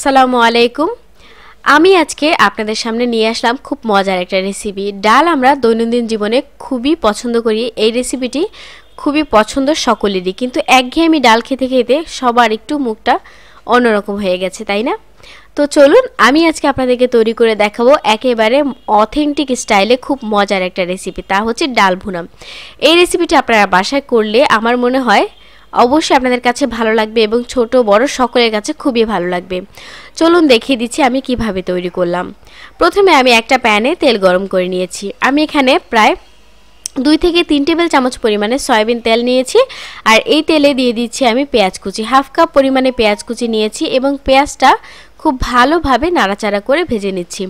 আসসালামু আলাইকুম আমি আজকে আপনাদের সামনে নিয়ে আসলাম খুব মজার একটা রেসিপি ডাল আমরা দৈনন্দিন জীবনে খুবই পছন্দ করি এই রেসিপিটি খুবই পছন্দ সকলেরই কিন্তু একঘেয়েমি ডাল খেতে খেতে সবার একটু মুখটা অন্যরকম হয়ে গেছে তাই না তো চলুন আমি আজকে আপনাদেরকে তৈরি করে দেখাবো একেবারে অথেন্টিক স্টাইলে খুব মজার একটা রেসিপি তা হচ্ছে ডাল ভুনাম এই রেসিপিটি আপনারা বাসায় করলে আমার মনে হয় অবশ্যই আপনাদের কাছে ভালো লাগবে এবং ছোট বড় সকলের কাছে খুবই ভালো লাগবে চলুন দেখিয়ে দিচ্ছি আমি কিভাবে তৈরি করলাম প্রথমে আমি একটা প্যানে তেল গরম করে নিয়েছি আমি এখানে প্রায় দুই থেকে তিন টেবিল চামচ পরিমাণে সয়াবিন তেল নিয়েছি আর এই তেলে দিয়ে দিচ্ছি আমি পেঁয়াজ কুচি হাফ কাপ পরিমাণে পেঁয়াজ কুচি নিয়েছি এবং পেঁয়াজটা খুব ভালোভাবে নাড়াচাড়া করে ভেজে নিচ্ছি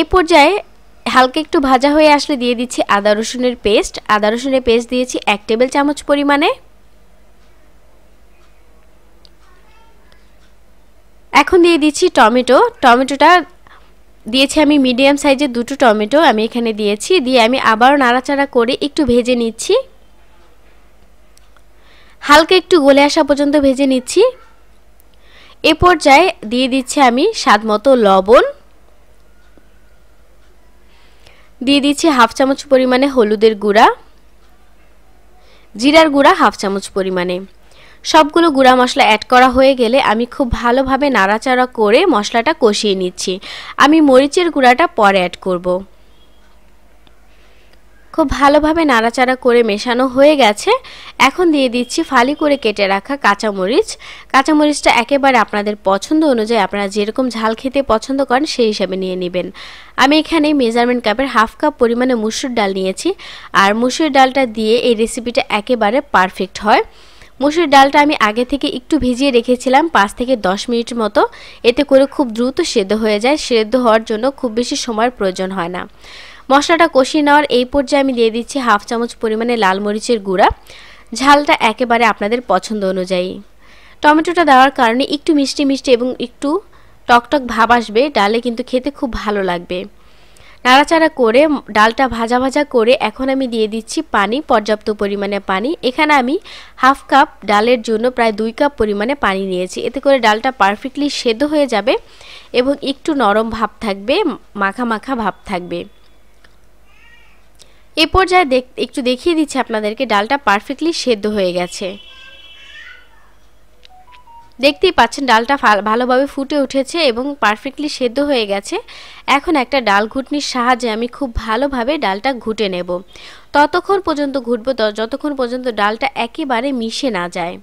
এ পর্যায়ে হালকা একটু ভাজা হয়ে আসলে দিয়ে দিচ্ছি আদা রসুনের পেস্ট আদা রসুনের পেস্ট দিয়েছি এক টেবিল চামচ পরিমাণে এখন দিয়ে দিচ্ছি টমেটো টমেটোটা দিয়েছি আমি মিডিয়াম সাইজের দুটো টমেটো আমি এখানে দিয়েছি দিয়ে আমি আবারও নাড়াচাড়া করে একটু ভেজে নিচ্ছি হালকা একটু গলে আসা পর্যন্ত ভেজে নিচ্ছি এ পর্যায়ে দিয়ে দিচ্ছি আমি স্বাদ মতো লবণ দিয়ে দিচ্ছি হাফ চামচ পরিমাণে হলুদের গুঁড়া জিরার গুঁড়া হাফ চামচ পরিমাণে সবগুলো গুঁড়া মশলা অ্যাড করা হয়ে গেলে আমি খুব ভালোভাবে নাড়াচাড়া করে মশলাটা কষিয়ে নিচ্ছি আমি মরিচের গুঁড়াটা পরে অ্যাড করবো খুব ভালোভাবে নাড়াচাড়া করে মেশানো হয়ে গেছে এখন দিয়ে দিচ্ছি ফালি করে কেটে রাখা কাঁচামরিচ কাঁচামরিচটা একেবারে আপনাদের পছন্দ অনুযায়ী আপনারা যেরকম ঝাল খেতে পছন্দ করেন সেই হিসাবে নিয়ে নেবেন আমি এখানে মেজারমেন্ট কাপের হাফ কাপ পরিমাণে মুসুর ডাল নিয়েছি আর মুসুর ডালটা দিয়ে এই রেসিপিটা একেবারে পারফেক্ট হয় মসুর ডালটা আমি আগে থেকে একটু ভিজিয়ে রেখেছিলাম পাঁচ থেকে দশ মিনিট মতো এতে করে খুব দ্রুত সেদ্ধ হয়ে যায় সেদ্ধ হওয়ার জন্য খুব বেশি সময়ের প্রয়োজন হয় না মশলাটা কষিয়ে নেওয়ার এই পর্যায়ে আমি দিয়ে দিচ্ছি হাফ চামচ পরিমাণে লাল মরিচের গুঁড়া ঝালটা একেবারে আপনাদের পছন্দ অনুযায়ী টমেটোটা দেওয়ার কারণে একটু মিষ্টি মিষ্টি এবং একটু টকটক ভাব আসবে ডালে কিন্তু খেতে খুব ভালো লাগবে নাড়াচাড়া করে ডালটা ভাজা ভাজা করে এখন আমি দিয়ে দিচ্ছি পানি পর্যাপ্ত পরিমাণে পানি এখানে আমি হাফ কাপ ডালের জন্য প্রায় দুই কাপ পরিমাণে পানি নিয়েছি এতে করে ডালটা পারফেক্টলি সেদ্ধ হয়ে যাবে এবং একটু নরম ভাব থাকবে মাখা মাখা ভাব থাকবে এ পর্যায়ে একটু দেখিয়ে দিচ্ছি আপনাদেরকে ডালটা পারফেক্টলি সেদ্ধ হয়ে গেছে দেখতেই পাচ্ছেন ডালটা ভালোভাবে ফুটে উঠেছে এবং পারফেক্টলি সেদ্ধ হয়ে গেছে এখন একটা ডাল ঘুটনির সাহায্যে আমি খুব ভালোভাবে ডালটা ঘুটে নেব ততক্ষণ পর্যন্ত ঘুটবো যতক্ষণ পর্যন্ত ডালটা একেবারে মিশে না যায়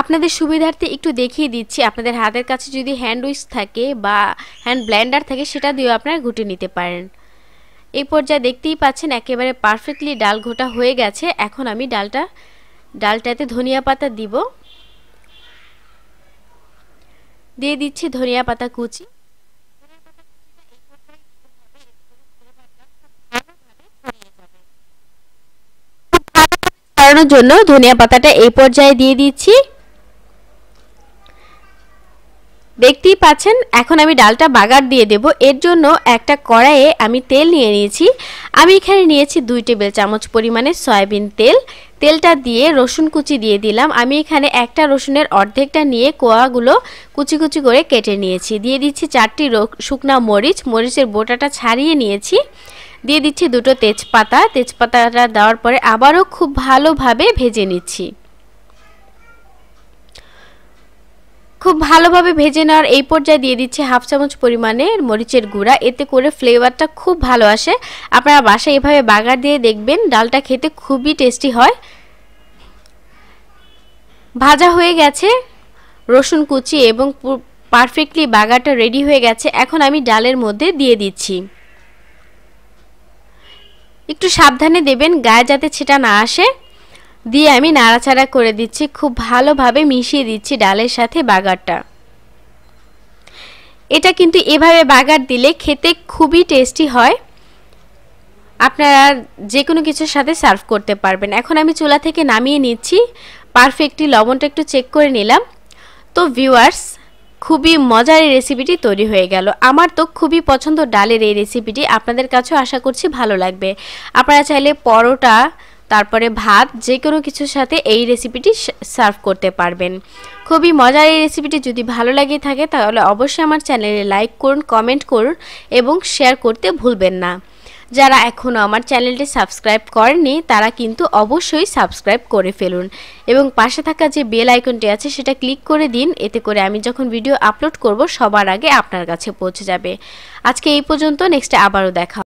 আপনাদের সুবিধার্থে একটু দেখিয়ে দিচ্ছি আপনাদের হাতের কাছে যদি হ্যান্ড উইস থাকে বা হ্যান্ড ব্ল্যান্ডার থাকে সেটা দিয়েও আপনারা ঘুটে নিতে পারেন এই পর্যায়ে দেখতেই পাচ্ছেন একেবারে পারফেক্টলি ডাল ঘোটা হয়ে গেছে এখন আমি ডালটা ডালটাতে ধনিয়া পাতা দিব দিয়ে দিচ্ছি ধনিয়া পাতা কুচি জন্য ধনিয়া পাতাটা এই পর্যায়ে দিয়ে দিচ্ছি দেখতেই পাচ্ছেন এখন আমি ডালটা বাগার দিয়ে দেব এর জন্য একটা কড়াইয়ে আমি তেল নিয়ে নিয়েছি আমি এখানে নিয়েছি দুই টেবিল চামচ পরিমাণে সয়াবিন তেল তেলটা দিয়ে রসুন কুচি দিয়ে দিলাম আমি এখানে একটা রসুনের অর্ধেকটা নিয়ে কোয়াগুলো কুচি কুচি করে কেটে নিয়েছি দিয়ে দিচ্ছি চারটি শুকনা মরিচ মরিচের বোটাটা ছাড়িয়ে নিয়েছি দিয়ে দিচ্ছি দুটো তেজপাতা তেজপাতাটা দেওয়ার পরে আবারও খুব ভালোভাবে ভেজে নিচ্ছি খুব ভালোভাবে ভেজে নেওয়ার এই পর্যায়ে দিয়ে দিচ্ছে হাফ চামচ পরিমাণে মরিচের গুঁড়া এতে করে ফ্লেভারটা খুব ভালো আসে আপনারা বাসায় এভাবে বাগার দিয়ে দেখবেন ডালটা খেতে খুবই টেস্টি হয় ভাজা হয়ে গেছে রসুন কুচি এবং পারফেক্টলি বাগারটা রেডি হয়ে গেছে এখন আমি ডালের মধ্যে দিয়ে দিচ্ছি একটু সাবধানে দেবেন গায়ে যাতে সেটা না আসে দিয়ে আমি নাড়াচাড়া করে দিচ্ছি খুব ভালোভাবে মিশিয়ে দিচ্ছি ডালের সাথে বাগারটা এটা কিন্তু এভাবে বাগার দিলে খেতে খুবই টেস্টি হয় আপনারা যে কোনো কিছুর সাথে সার্ভ করতে পারবেন এখন আমি চুলা থেকে নামিয়ে নিচ্ছি পারফেক্টলি লবণটা একটু চেক করে নিলাম তো ভিউয়ার্স খুবই মজার এই রেসিপিটি তৈরি হয়ে গেল আমার তো খুবই পছন্দ ডালের এই রেসিপিটি আপনাদের কাছেও আশা করছি ভালো লাগবে আপনারা চাইলে পরোটা তারপরে ভাত যে কোনো কিছুর সাথে এই রেসিপিটি সার্ভ করতে পারবেন খুবই মজার এই রেসিপিটি যদি ভালো লাগে থাকে তাহলে অবশ্যই আমার চ্যানেলে লাইক করুন কমেন্ট করুন এবং শেয়ার করতে ভুলবেন না যারা এখনও আমার চ্যানেলটি সাবস্ক্রাইব করেনি তারা কিন্তু অবশ্যই সাবস্ক্রাইব করে ফেলুন এবং পাশে থাকা যে বেল আইকনটি আছে সেটা ক্লিক করে দিন এতে করে আমি যখন ভিডিও আপলোড করব সবার আগে আপনার কাছে পৌঁছে যাবে আজকে এই পর্যন্ত নেক্সটে আবারও দেখা